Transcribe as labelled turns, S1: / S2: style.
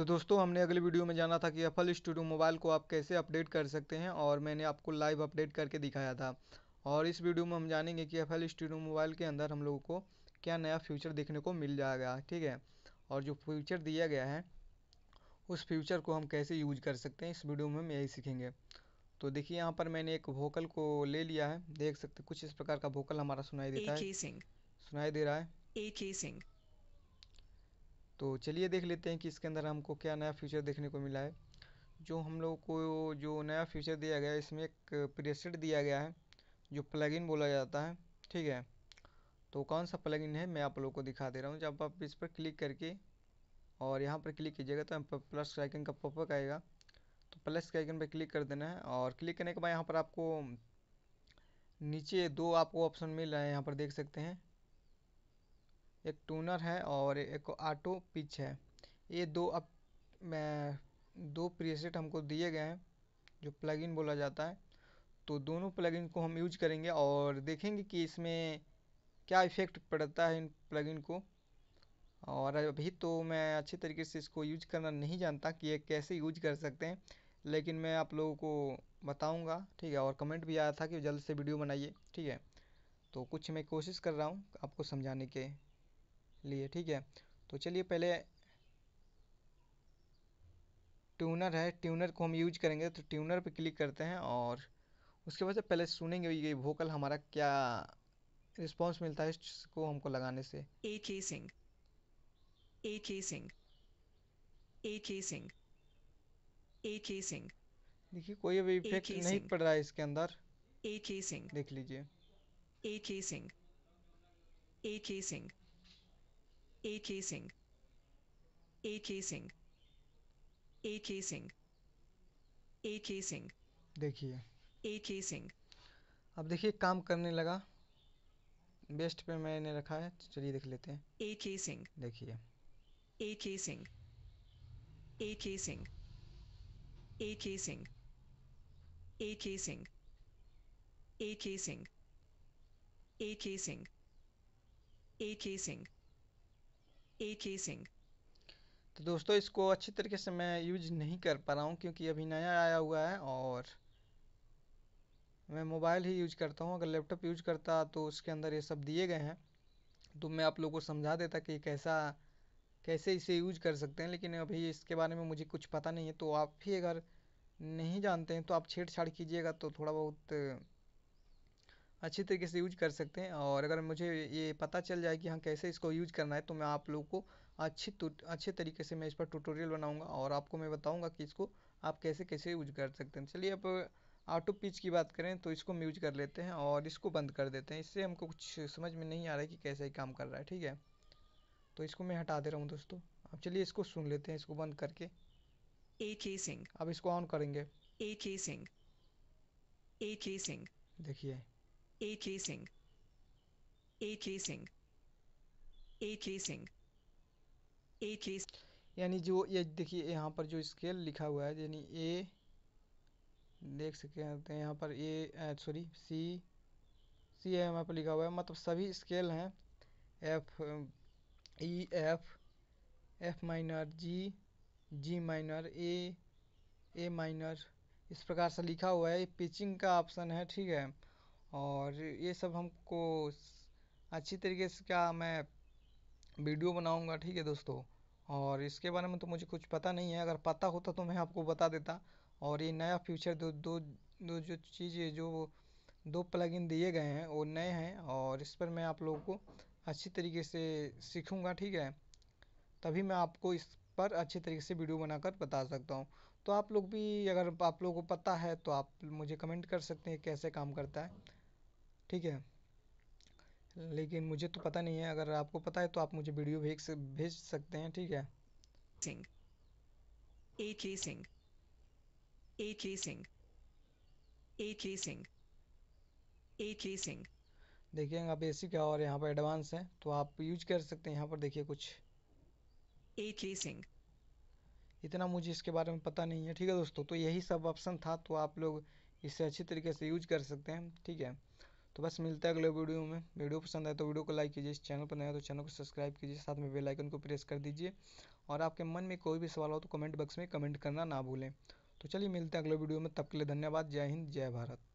S1: तो दोस्तों हमने अगले वीडियो में जाना था कि एफल स्टूडियो मोबाइल को आप कैसे अपडेट कर सकते हैं और मैंने आपको लाइव अपडेट करके दिखाया था और इस वीडियो में हम जानेंगे कि एफल स्टूडियो मोबाइल के अंदर हम लोगों को क्या नया फ्यूचर देखने को मिल जाएगा ठीक है और जो फ्यूचर दिया गया है उस फ्यूचर को हम कैसे यूज कर सकते हैं इस वीडियो में हम यही सीखेंगे तो देखिए यहाँ पर मैंने एक वोकल को ले लिया है देख सकते कुछ इस प्रकार का वोकल हमारा सुनाई देता है सुनाई दे रहा है तो चलिए देख लेते हैं कि इसके अंदर हमको क्या नया फीचर देखने को मिला है जो हम लोग को जो नया फीचर दिया गया है इसमें एक प्रेसेट दिया गया है जो प्लगइन बोला जाता है ठीक है तो कौन सा प्लगइन है मैं आप लोगों को दिखा दे रहा हूँ जब आप इस पर क्लिक करके और यहाँ पर क्लिक कीजिएगा तो प्लस आइकन का पॉपअप आएगा तो प्लस के आइकन पर क्लिक कर देना है और क्लिक करने के बाद यहाँ पर आपको नीचे दो आपको ऑप्शन मिल रहा है यहाँ पर देख सकते हैं एक टूनर है और एक ऑटो पिच है ये दो अप मैं दो प्रीसेट हमको दिए गए हैं जो प्लगइन बोला जाता है तो दोनों प्लगइन को हम यूज करेंगे और देखेंगे कि इसमें क्या इफ़ेक्ट पड़ता है इन प्लगइन को और अभी तो मैं अच्छे तरीके से इसको यूज करना नहीं जानता कि ये कैसे यूज कर सकते हैं लेकिन मैं आप लोगों को बताऊंगा ठीक है और कमेंट भी आया था कि जल्द से वीडियो बनाइए ठीक है तो कुछ मैं कोशिश कर रहा हूँ आपको समझाने के लिए ठीक है तो चलिए पहले ट्यूनर है ट्यूनर को हम यूज करेंगे तो ट्यूनर पे क्लिक करते हैं और उसके बाद से पहले सुनेंगे ये वोकल हमारा क्या रिस्पॉन्स मिलता है इसको हमको लगाने से
S2: ए के सिंह ए के सिंह ए के सिंह ए के सिंह
S1: देखिए कोई अभी इफेक्ट नहीं पड़
S2: रहा है इसके अंदर ए के सिंह देख लीजिए ए के सिंह ए के Singh AK Singh AK Singh AK Singh AK Singh देखिए AK Singh अब देखिए काम करने लगा बेस्ट पे
S1: मैंने रखा है चलिए देख लेते हैं AK Singh देखिए
S2: AK Singh AK Singh AK Singh AK Singh AK Singh AK Singh AK Singh ए के सिंह तो दोस्तों
S1: इसको अच्छी तरीके से मैं यूज नहीं कर पा रहा हूँ क्योंकि अभी नया आया हुआ है और मैं मोबाइल ही यूज करता हूँ अगर लैपटॉप यूज करता तो उसके अंदर ये सब दिए गए हैं तो मैं आप लोगों को समझा देता कि कैसा कैसे इसे यूज कर सकते हैं लेकिन अभी इसके बारे में मुझे कुछ पता नहीं है तो आप भी अगर नहीं जानते हैं तो आप छेड़छाड़ कीजिएगा तो थोड़ा बहुत अच्छी तरीके से यूज कर सकते हैं और अगर मुझे ये पता चल जाए कि हाँ कैसे इसको यूज करना है तो मैं आप लोग को अच्छी अच्छे तरीके से मैं इस पर ट्यूटोरियल बनाऊँगा और आपको मैं बताऊँगा कि इसको आप कैसे कैसे यूज कर सकते हैं चलिए अब ऑटो पिच की बात करें तो इसको हम यूज कर लेते हैं और इसको बंद कर देते हैं इससे हमको कुछ समझ में नहीं आ रहा है कि कैसे ही काम कर रहा है ठीक है तो इसको मैं हटा दे रहा हूँ दोस्तों अब चलिए इसको सुन लेते हैं इसको
S2: बंद करके ए के सिंह अब इसको ऑन करेंगे ए के सिंह ए के सिंह देखिए AK Singh AK Singh AK Singh AK
S1: यानी जो ये देखिए यहाँ पर जो स्केल लिखा हुआ है यानी ए देख सकते हैं तो यहाँ पर ए सॉरी सी सी है यहाँ पर लिखा हुआ है मतलब सभी स्केल हैं F E F F minor G G minor A A minor इस प्रकार से लिखा हुआ है ये पिचिंग का ऑप्शन है ठीक है और ये सब हमको अच्छी तरीके से क्या मैं वीडियो बनाऊंगा ठीक है दोस्तों और इसके बारे में तो मुझे कुछ पता नहीं है अगर पता होता तो मैं आपको बता देता और ये नया फीचर दो दो दो जो चीज़ें जो दो प्लगइन दिए गए हैं वो नए हैं और इस पर मैं आप लोगों को अच्छी तरीके से सीखूंगा ठीक है तभी मैं आपको इस पर अच्छी तरीके से वीडियो बनाकर बता सकता हूँ तो आप लोग भी अगर आप लोगों को पता है तो आप मुझे कमेंट कर सकते हैं कैसे काम करता है ठीक है लेकिन मुझे तो पता नहीं है अगर आपको पता है तो आप मुझे वीडियो भेज भेज सकते हैं ठीक है
S2: ए के सिंह ए के सिंह ए के सिंह
S1: देखिए आप एसी का और यहाँ पर एडवांस है तो आप यूज कर सकते हैं यहाँ पर देखिए कुछ के सिंह इतना मुझे इसके बारे में पता नहीं है ठीक है दोस्तों तो यही सब ऑप्शन था तो आप लोग इसे अच्छी तरीके से यूज कर सकते हैं ठीक है तो बस मिलते हैं अगले वीडियो में वीडियो पसंद आए तो वीडियो को लाइक कीजिए चैनल पर नया तो चैनल को सब्सक्राइब कीजिए साथ में बेल आइकन को प्रेस कर दीजिए और आपके मन में कोई भी सवाल हो तो कमेंट बॉक्स में कमेंट करना ना भूलें तो चलिए मिलते हैं अगले वीडियो में तब के लिए धन्यवाद जय हिंद जय भारत